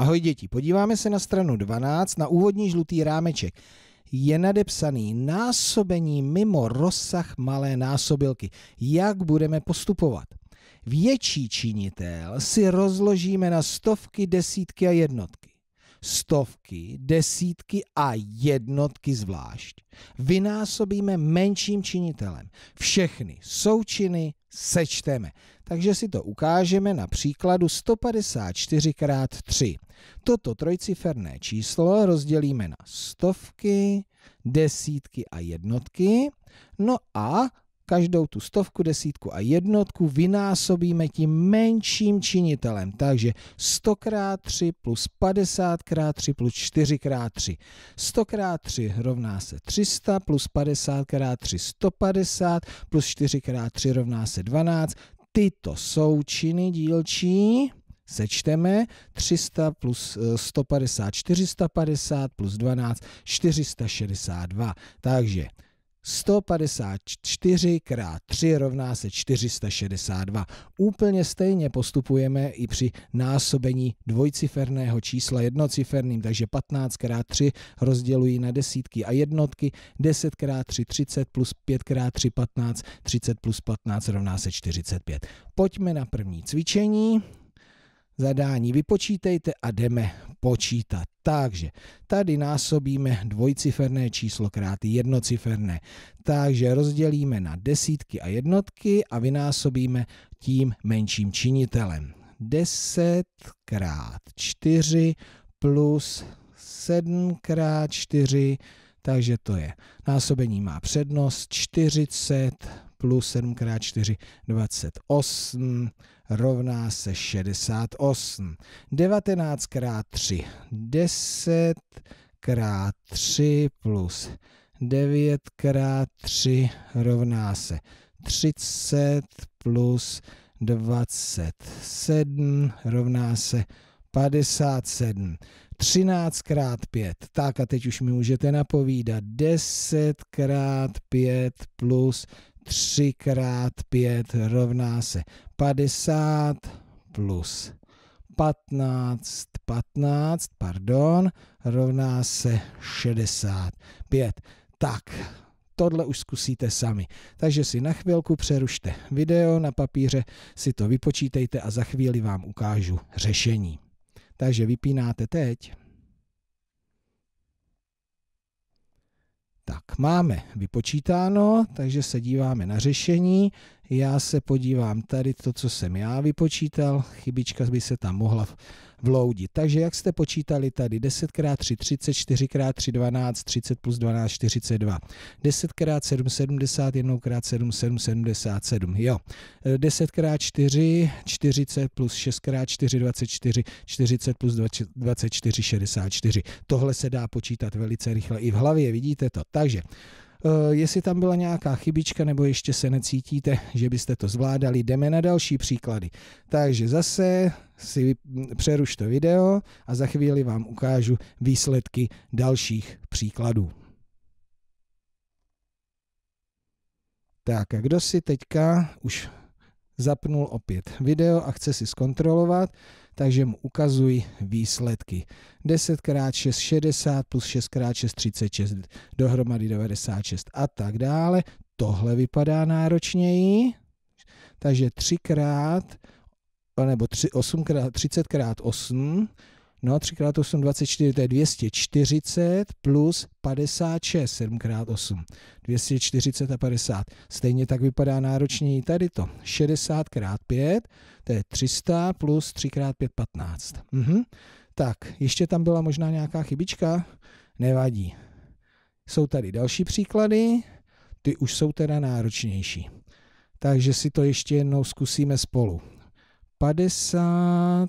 Ahoj děti, podíváme se na stranu 12 na úvodní žlutý rámeček. Je nadepsaný násobení mimo rozsah malé násobilky. Jak budeme postupovat? Větší činitel si rozložíme na stovky, desítky a jednotky stovky, desítky a jednotky zvlášť, vynásobíme menším činitelem. Všechny součiny sečteme. Takže si to ukážeme na příkladu 154 x 3. Toto trojciferné číslo rozdělíme na stovky, desítky a jednotky. No a každou tu stovku, desítku a jednotku vynásobíme tím menším činitelem. Takže 100 x 3 plus 50 x 3 plus 4 x 3. 100 x 3 rovná se 300 plus 50 x 3 150 plus 4 x 3 rovná se 12. Tyto součiny dílčí sečteme 300 plus 150, eh, 450 plus 12, 462. Takže 154 x 3 rovná se 462. Úplně stejně postupujeme i při násobení dvojciferného čísla jednociferným, takže 15 x 3 rozdělují na desítky a jednotky, 10 x 3 30 plus 5 x 3 15, 30 plus 15 rovná se 45. Pojďme na první cvičení zadání vypočítejte a jdeme počítat. Takže tady násobíme dvojciferné číslo krát jednociferné. Takže rozdělíme na desítky a jednotky a vynásobíme tím menším činitelem. 10 krát 4 plus 7 krát 4, takže to je násobení má přednost 40 plus 7x4, 28 rovná se 68. 19 x 3, 10 x 3 plus 9 x 3 rovná se 30 plus 27 rovná se 57. 13 x 5. Tak a teď už mi můžete napovídat. 10 x 5 plus 3 x 5 rovná se 50 plus 15, 15, pardon, rovná se 65. Tak, tohle už zkusíte sami. Takže si na chvilku přerušte video na papíře, si to vypočítejte a za chvíli vám ukážu řešení. Takže vypínáte teď. Tak, máme vypočítáno, takže se díváme na řešení já se podívám tady to, co jsem já vypočítal, chybička by se tam mohla vloudit. Takže jak jste počítali tady 10x3, 30, 4x3, 12, 30 plus 12, 42. 10x7, 70, 1x7, 7, 77. Jo. 10x4, 40 plus 6x4, 24, 40 plus 24, 64. Tohle se dá počítat velice rychle i v hlavě, vidíte to. Takže Eh, jestli tam byla nějaká chybička nebo ještě se necítíte, že byste to zvládali, jdeme na další příklady. Takže zase si přeruš to video a za chvíli vám ukážu výsledky dalších příkladů. Tak a kdo si teďka už zapnul opět video a chce si zkontrolovat, takže mu ukazuji výsledky. 10x6 60 plus 6x6 36 dohromady 96 a tak dále. Tohle vypadá náročněji, takže 3 x nebo 3, 8 x 30 x 8 No, 3 x 8, 24, to je 240 plus 56, 7 x 8, 240 a 50. Stejně tak vypadá náročně i tady to. 60 x 5, to je 300 plus 3 x 5, 15. Mhm. Tak, ještě tam byla možná nějaká chybička, nevadí. Jsou tady další příklady, ty už jsou teda náročnější. Takže si to ještě jednou zkusíme spolu. 50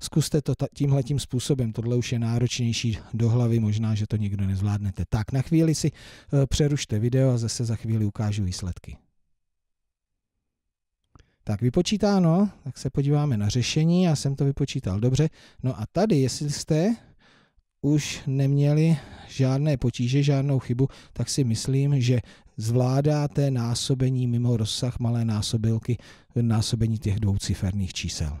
Zkuste to tímhle tím způsobem, tohle už je náročnější do hlavy, možná, že to nikdo nezvládnete. Tak na chvíli si eh, přerušte video a zase za chvíli ukážu výsledky. Tak vypočítáno, tak se podíváme na řešení, já jsem to vypočítal dobře. No a tady, jestli jste už neměli žádné potíže, žádnou chybu, tak si myslím, že zvládáte násobení mimo rozsah malé násobilky, násobení těch dvouciferných čísel.